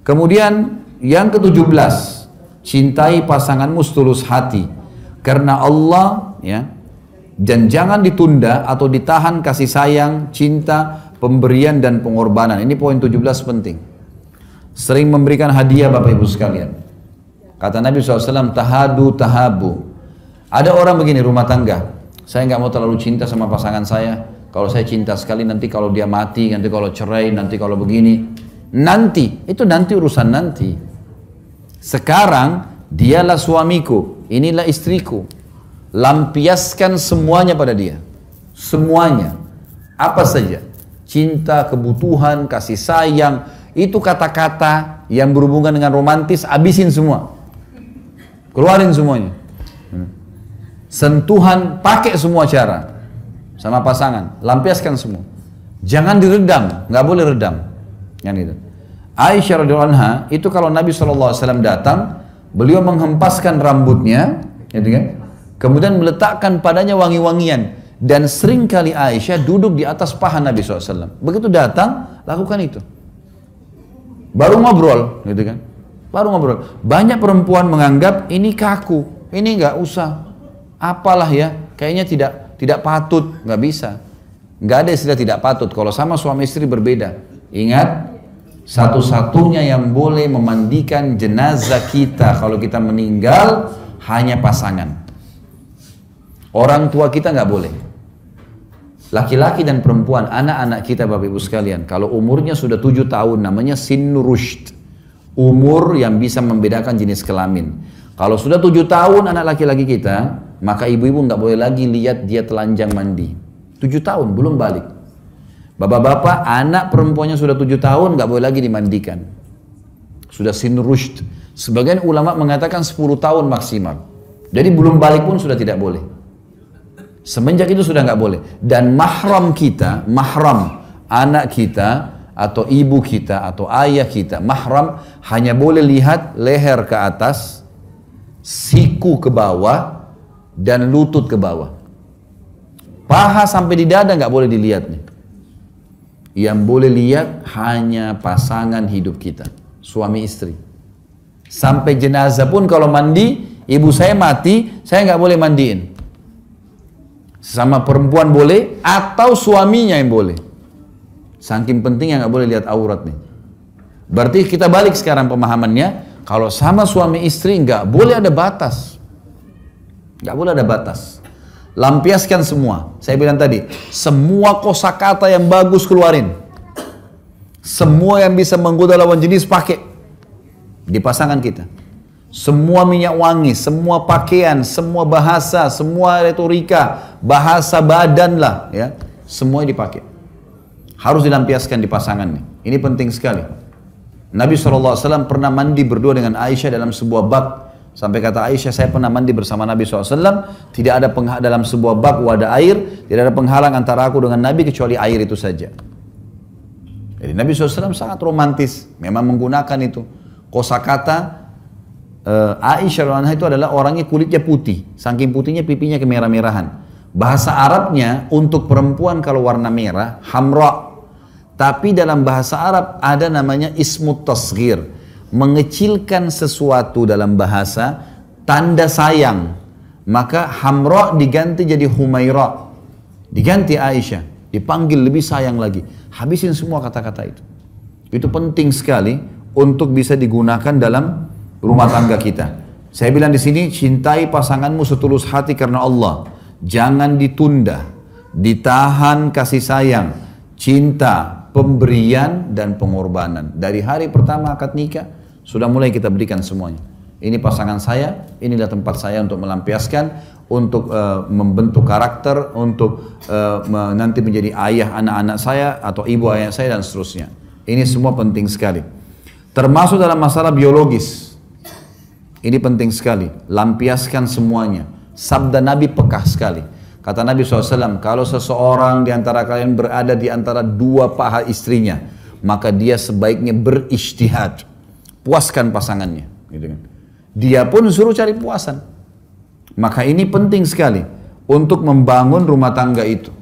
Kemudian yang ke-17, cintai pasanganmu setulus hati karena Allah ya dan jangan ditunda atau ditahan kasih sayang, cinta, pemberian dan pengorbanan. Ini poin 17 penting. Sering memberikan hadiah Bapak Ibu sekalian. Kata Nabi SAW, tahadu tahabu. Ada orang begini rumah tangga, saya nggak mau terlalu cinta sama pasangan saya. Kalau saya cinta sekali nanti kalau dia mati, nanti kalau cerai, nanti kalau begini. Nanti, itu nanti urusan nanti. Sekarang dialah suamiku, inilah istriku. Lampiaskan semuanya pada dia. Semuanya. Apa saja. Cinta, kebutuhan, kasih sayang. Itu kata-kata yang berhubungan dengan romantis, abisin semua. Keluarin semuanya. Hmm sentuhan, pakai semua cara sama pasangan, lampiaskan semua. Jangan diredam, nggak boleh redam. Yang itu. Aisyah radhiyallahu anha itu kalau Nabi saw datang, beliau menghempaskan rambutnya, gitu kan? Kemudian meletakkan padanya wangi-wangian dan sering kali Aisyah duduk di atas paha Nabi SAW. Begitu datang, lakukan itu. Baru ngobrol, gitu kan? Baru ngobrol. Banyak perempuan menganggap ini kaku, ini nggak usah apalah ya, kayaknya tidak tidak patut, nggak bisa. Nggak ada istilah tidak patut. Kalau sama suami istri berbeda. Ingat, satu-satunya yang boleh memandikan jenazah kita kalau kita meninggal hanya pasangan. Orang tua kita nggak boleh. Laki-laki dan perempuan, anak-anak kita Bapak Ibu sekalian, kalau umurnya sudah tujuh tahun namanya sinurusht. Umur yang bisa membedakan jenis kelamin. Kalau sudah tujuh tahun anak laki-laki kita, maka ibu-ibu nggak boleh lagi lihat dia telanjang mandi. Tujuh tahun, belum balik. Bapak-bapak, anak perempuannya sudah tujuh tahun, nggak boleh lagi dimandikan. Sudah sin Sebagian ulama mengatakan sepuluh tahun maksimal. Jadi belum balik pun sudah tidak boleh. Semenjak itu sudah nggak boleh. Dan mahram kita, mahram anak kita, atau ibu kita, atau ayah kita, mahram hanya boleh lihat leher ke atas, siku ke bawah, dan lutut ke bawah. Paha sampai di dada nggak boleh dilihat nih. Yang boleh lihat hanya pasangan hidup kita, suami istri. Sampai jenazah pun kalau mandi, ibu saya mati, saya nggak boleh mandiin. Sama perempuan boleh atau suaminya yang boleh. Saking pentingnya nggak boleh lihat aurat nih. Berarti kita balik sekarang pemahamannya, kalau sama suami istri nggak boleh ada batas. Gak boleh ada batas. Lampiaskan semua. Saya bilang tadi, semua kosakata yang bagus keluarin. Semua yang bisa menggoda lawan jenis pakai di pasangan kita. Semua minyak wangi, semua pakaian, semua bahasa, semua retorika, bahasa badan lah ya, semua dipakai. Harus dilampiaskan di pasangan nih. Ini penting sekali. Nabi SAW pernah mandi berdua dengan Aisyah dalam sebuah bak Sampai kata Aisyah, saya pernah mandi bersama Nabi SAW, tidak ada penghalang dalam sebuah bak wadah air, tidak ada penghalang antara aku dengan Nabi kecuali air itu saja. Jadi Nabi SAW sangat romantis, memang menggunakan itu. Kosakata uh, Aisyah anha itu adalah orangnya kulitnya putih, saking putihnya pipinya kemerah-merahan. Bahasa Arabnya untuk perempuan kalau warna merah, hamra. Tapi dalam bahasa Arab ada namanya ismut tasgir mengecilkan sesuatu dalam bahasa tanda sayang maka hamra diganti jadi humaira diganti Aisyah dipanggil lebih sayang lagi habisin semua kata-kata itu itu penting sekali untuk bisa digunakan dalam rumah tangga kita saya bilang di sini cintai pasanganmu setulus hati karena Allah jangan ditunda ditahan kasih sayang cinta pemberian dan pengorbanan dari hari pertama akad nikah sudah mulai kita berikan semuanya. Ini pasangan saya, inilah tempat saya untuk melampiaskan, untuk uh, membentuk karakter, untuk uh, nanti menjadi ayah anak-anak saya atau ibu ayah saya dan seterusnya. Ini semua penting sekali. Termasuk dalam masalah biologis. Ini penting sekali, lampiaskan semuanya. Sabda Nabi pekah sekali. Kata Nabi SAW, kalau seseorang di antara kalian berada di antara dua paha istrinya, maka dia sebaiknya beristihad puaskan pasangannya. Gitu kan. Dia pun suruh cari puasan. Maka ini penting sekali untuk membangun rumah tangga itu.